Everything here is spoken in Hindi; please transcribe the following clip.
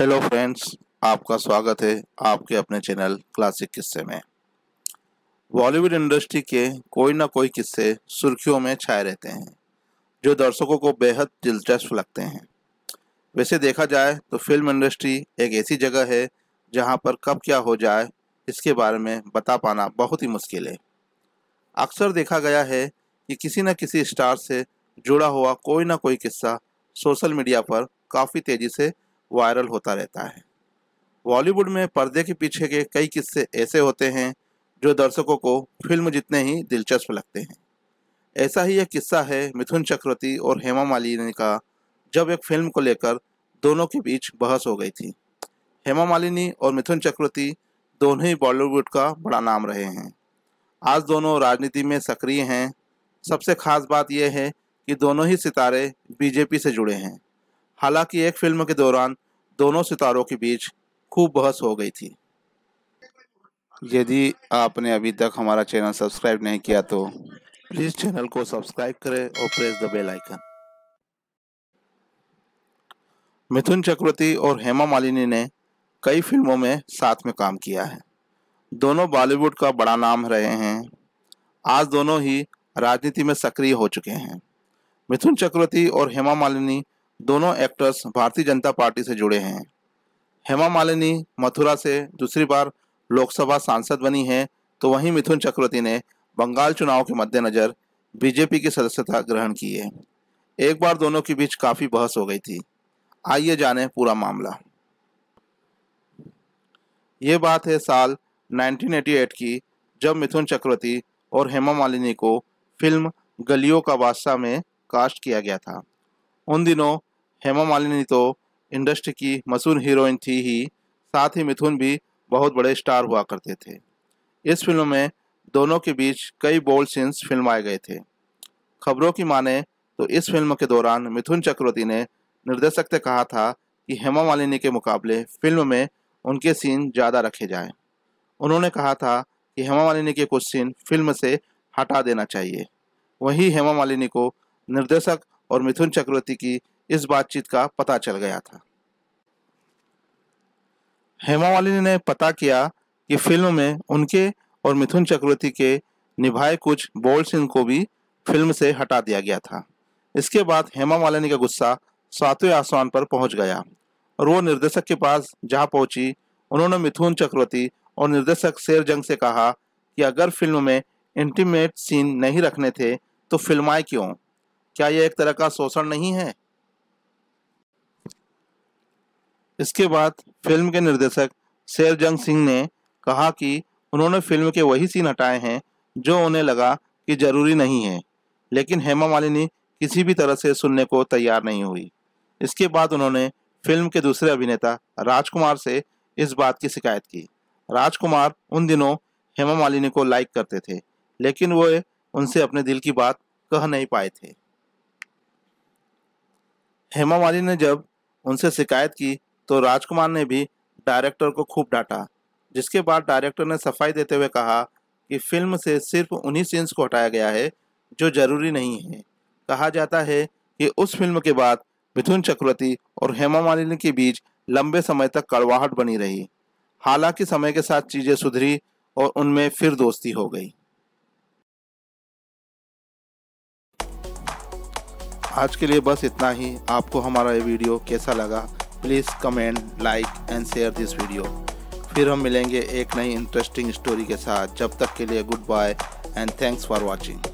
हेलो फ्रेंड्स आपका स्वागत है आपके अपने चैनल क्लासिक किस्से में बॉलीवुड इंडस्ट्री के कोई ना कोई किस्से सुर्खियों में छाए रहते हैं जो दर्शकों को बेहद दिलचस्प लगते हैं वैसे देखा जाए तो फिल्म इंडस्ट्री एक ऐसी जगह है जहां पर कब क्या हो जाए इसके बारे में बता पाना बहुत ही मुश्किल है अक्सर देखा गया है कि किसी न किसी स्टार से जुड़ा हुआ कोई ना कोई किस्सा सोशल मीडिया पर काफ़ी तेज़ी से वायरल होता रहता है बॉलीवुड में पर्दे के पीछे के कई किस्से ऐसे होते हैं जो दर्शकों को फिल्म जितने ही दिलचस्प लगते हैं ऐसा ही एक किस्सा है मिथुन चक्रवर्ती और हेमा मालिनी का जब एक फिल्म को लेकर दोनों के बीच बहस हो गई थी हेमा मालिनी और मिथुन चक्रवर्ती दोनों ही बॉलीवुड का बड़ा नाम रहे हैं आज दोनों राजनीति में सक्रिय हैं सबसे खास बात यह है कि दोनों ही सितारे बीजेपी से जुड़े हैं हालांकि एक फिल्म के दौरान दोनों सितारों के बीच खूब बहस हो गई थी यदि आपने अभी तक हमारा चैनल सब्सक्राइब नहीं किया तो प्लीज़ चैनल को सब्सक्राइब करें और press the bell icon Mithun Chakraborty और हेमा मालिनी ने कई फिल्मों में साथ में काम किया है दोनों बॉलीवुड का बड़ा नाम रहे हैं आज दोनों ही राजनीति में सक्रिय हो चुके हैं मिथुन चक्रवर्ती और हेमा मालिनी दोनों एक्टर्स भारतीय जनता पार्टी से जुड़े हैं हेमा मालिनी मथुरा से दूसरी बार लोकसभा सांसद बनी हैं तो वहीं मिथुन चक्रवर्ती ने बंगाल चुनाव के मद्देनज़र बीजेपी की सदस्यता ग्रहण की है एक बार दोनों के बीच काफ़ी बहस हो गई थी आइए जानें पूरा मामला ये बात है साल 1988 की जब मिथुन चक्रवर्ती और हेमा मालिनी को फिल्म गलियों का बादशाह में कास्ट किया गया था उन दिनों हेमा मालिनी तो इंडस्ट्री की मशहूर हीरोइन थी ही साथ ही मिथुन भी बहुत बड़े स्टार हुआ करते थे इस फिल्म में दोनों के बीच कई बोल्ड सीन्स फिल्माए गए थे खबरों की माने तो इस फिल्म के दौरान मिथुन चक्रवर्ती ने निर्देशक से कहा था कि हेमा मालिनी के मुकाबले फिल्म में उनके सीन ज़्यादा रखे जाएं। उन्होंने कहा था कि हेमा मालिनी के कुछ सीन फिल्म से हटा देना चाहिए वहीं हेमा मालिनी को निर्देशक और मिथुन चक्रवर्ती की इस बातचीत का पता चल गया था हेमा मालिनी ने पता किया कि फिल्म में उनके और मिथुन चक्रवर्ती के निभाए कुछ बोल्ड सीन को भी फिल्म से हटा दिया गया था इसके बाद हेमा मालिनी का गुस्सा सातवें आसमान पर पहुंच गया और वो निर्देशक के पास जहां पहुंची उन्होंने मिथुन चक्रवर्ती और निर्देशक शेर जंग से कहा कि अगर फिल्म में इंटीमेट सीन नहीं रखने थे तो फिल्माए क्यों क्या यह एक तरह का शोषण नहीं है इसके बाद फिल्म के निर्देशक शेरजंग सिंह ने कहा कि उन्होंने फिल्म के वही सीन हटाए हैं जो उन्हें लगा कि जरूरी नहीं है लेकिन हेमा मालिनी किसी भी तरह से सुनने को तैयार नहीं हुई इसके बाद उन्होंने फिल्म के दूसरे अभिनेता राजकुमार से इस बात की शिकायत की राजकुमार उन दिनों हेमा मालिनी को लाइक करते थे लेकिन वो उनसे अपने दिल की बात कह नहीं पाए थे हेमा मालिनी ने जब उनसे शिकायत की तो राजकुमार ने भी डायरेक्टर को खूब डांटा जिसके बाद डायरेक्टर ने सफाई देते हुए कहा कि फिल्म से सिर्फ उन्हीं सीन्स को हटाया गया है जो जरूरी नहीं है कहा जाता है कि उस फिल्म के बाद मिथुन चक्रवर्ती और हेमा मालिनी के बीच लंबे समय तक कड़वाहट बनी रही हालांकि समय के साथ चीज़ें सुधरी और उनमें फिर दोस्ती हो गई आज के लिए बस इतना ही आपको हमारा ये वीडियो कैसा लगा please comment like and share this video फिर हम मिलेंगे एक नई इंटरेस्टिंग स्टोरी के साथ जब तक के लिए goodbye and thanks for watching